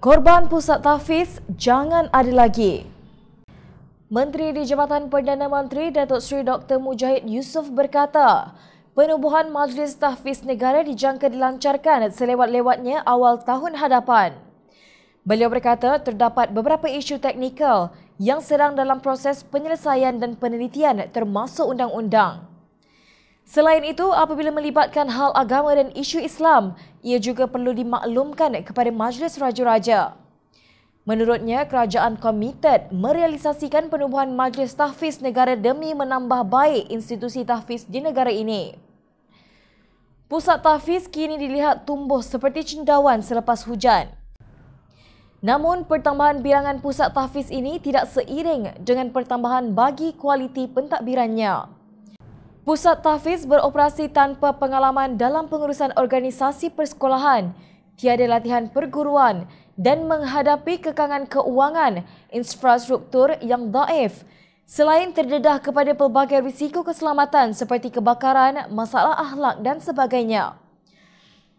Korban pusat tahfiz jangan ada lagi. Menteri di Jabatan Perdana Menteri Datuk Seri Dr. Mujahid Yusof berkata, penubuhan Majlis Tahfiz Negara dijangka dilancarkan selewat-lewatnya awal tahun hadapan. Beliau berkata terdapat beberapa isu teknikal yang sedang dalam proses penyelesaian dan penelitian termasuk undang-undang. Selain itu, apabila melibatkan hal agama dan isu Islam, ia juga perlu dimaklumkan kepada Majlis Raja-Raja. Menurutnya, kerajaan komited merealisasikan penubuhan Majlis Tahfiz Negara demi menambah baik institusi tahfiz di negara ini. Pusat tahfiz kini dilihat tumbuh seperti cendawan selepas hujan. Namun, pertambahan bilangan pusat tahfiz ini tidak seiring dengan pertambahan bagi kualiti pentadbirannya. Pusat tafiz beroperasi tanpa pengalaman dalam pengurusan organisasi persekolahan, tiada latihan perguruan dan menghadapi kekangan keuangan infrastruktur yang daif. Selain terdedah kepada pelbagai risiko keselamatan seperti kebakaran, masalah ahlak dan sebagainya.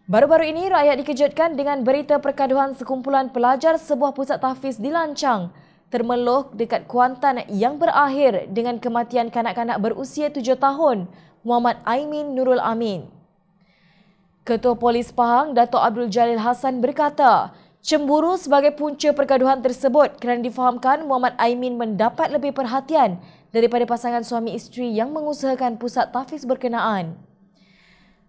Baru-baru ini rakyat dikejutkan dengan berita perkaduhan sekumpulan pelajar sebuah pusat tafiz dilancang. lancang termeluk dekat Kuantan yang berakhir dengan kematian kanak-kanak berusia tujuh tahun, Muhammad Aimin Nurul Amin. Ketua Polis Pahang, Dato' Abdul Jalil Hassan berkata, cemburu sebagai punca pergaduhan tersebut kerana difahamkan Muhammad Aimin mendapat lebih perhatian daripada pasangan suami isteri yang mengusahakan pusat tafiz berkenaan.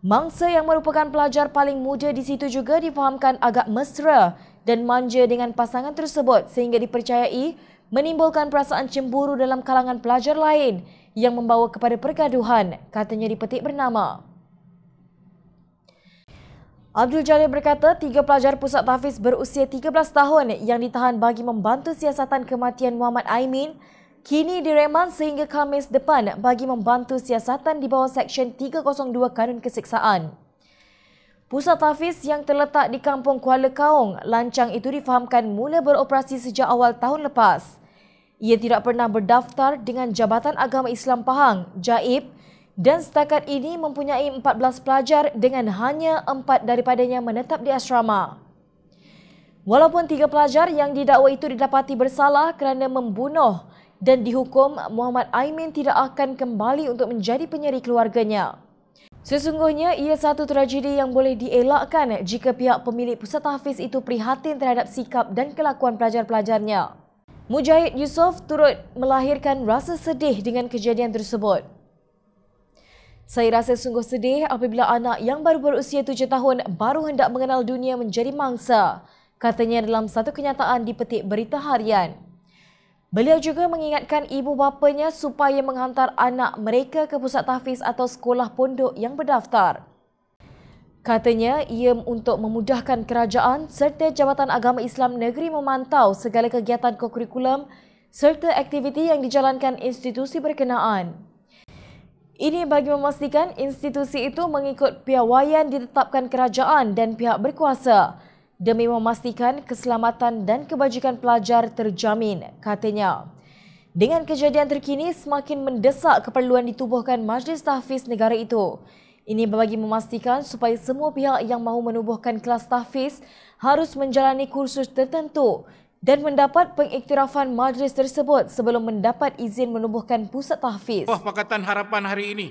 Mangsa yang merupakan pelajar paling muda di situ juga difahamkan agak mesra dan manja dengan pasangan tersebut sehingga dipercayai menimbulkan perasaan cemburu dalam kalangan pelajar lain yang membawa kepada pergaduhan, katanya dipetik bernama. Abdul Jalil berkata tiga pelajar pusat tafiz berusia 13 tahun yang ditahan bagi membantu siasatan kematian Muhammad Aimin kini direman sehingga Khamis depan bagi membantu siasatan di bawah Seksyen 302 Kanun Kesiksaan. Pusat Tafiz yang terletak di Kampung Kuala Kaung, lancang itu difahamkan mula beroperasi sejak awal tahun lepas. Ia tidak pernah berdaftar dengan Jabatan Agama Islam Pahang, JAIP, dan setakat ini mempunyai 14 pelajar dengan hanya 4 daripadanya menetap di asrama. Walaupun tiga pelajar yang didakwa itu didapati bersalah kerana membunuh dan dihukum, Muhammad Aimin tidak akan kembali untuk menjadi penyeri keluarganya. Sesungguhnya ia satu tragedi yang boleh dielakkan jika pihak pemilik pusat hafiz itu prihatin terhadap sikap dan kelakuan pelajar-pelajarnya. Mujahid Yusof turut melahirkan rasa sedih dengan kejadian tersebut. Saya rasa sungguh sedih apabila anak yang baru berusia tujuh tahun baru hendak mengenal dunia menjadi mangsa, katanya dalam satu kenyataan di petik berita harian. Beliau juga mengingatkan ibu bapanya supaya menghantar anak mereka ke pusat tahfiz atau sekolah pondok yang berdaftar. Katanya ia untuk memudahkan kerajaan serta Jabatan Agama Islam Negeri memantau segala kegiatan kokurikulum serta aktiviti yang dijalankan institusi berkenaan. Ini bagi memastikan institusi itu mengikut piawaian ditetapkan kerajaan dan pihak berkuasa demi memastikan keselamatan dan kebajikan pelajar terjamin, katanya. Dengan kejadian terkini semakin mendesak keperluan ditubuhkan Majlis Tahfiz negara itu. Ini bagi memastikan supaya semua pihak yang mahu menubuhkan kelas tahfiz harus menjalani kursus tertentu dan mendapat pengiktirafan majlis tersebut sebelum mendapat izin menubuhkan pusat tahfiz. Oh, Pakatan Harapan hari ini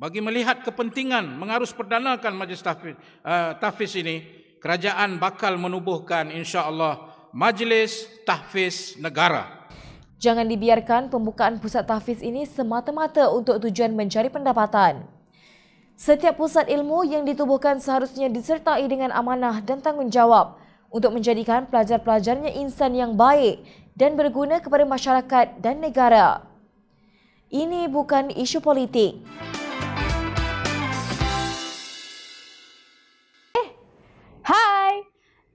bagi melihat kepentingan mengarus perdanakan majlis tahfiz, uh, tahfiz ini kerajaan bakal menubuhkan insya-Allah majlis tahfiz negara. Jangan dibiarkan pembukaan pusat tahfiz ini semata-mata untuk tujuan mencari pendapatan. Setiap pusat ilmu yang ditubuhkan seharusnya disertai dengan amanah dan tanggungjawab untuk menjadikan pelajar-pelajarnya insan yang baik dan berguna kepada masyarakat dan negara. Ini bukan isu politik.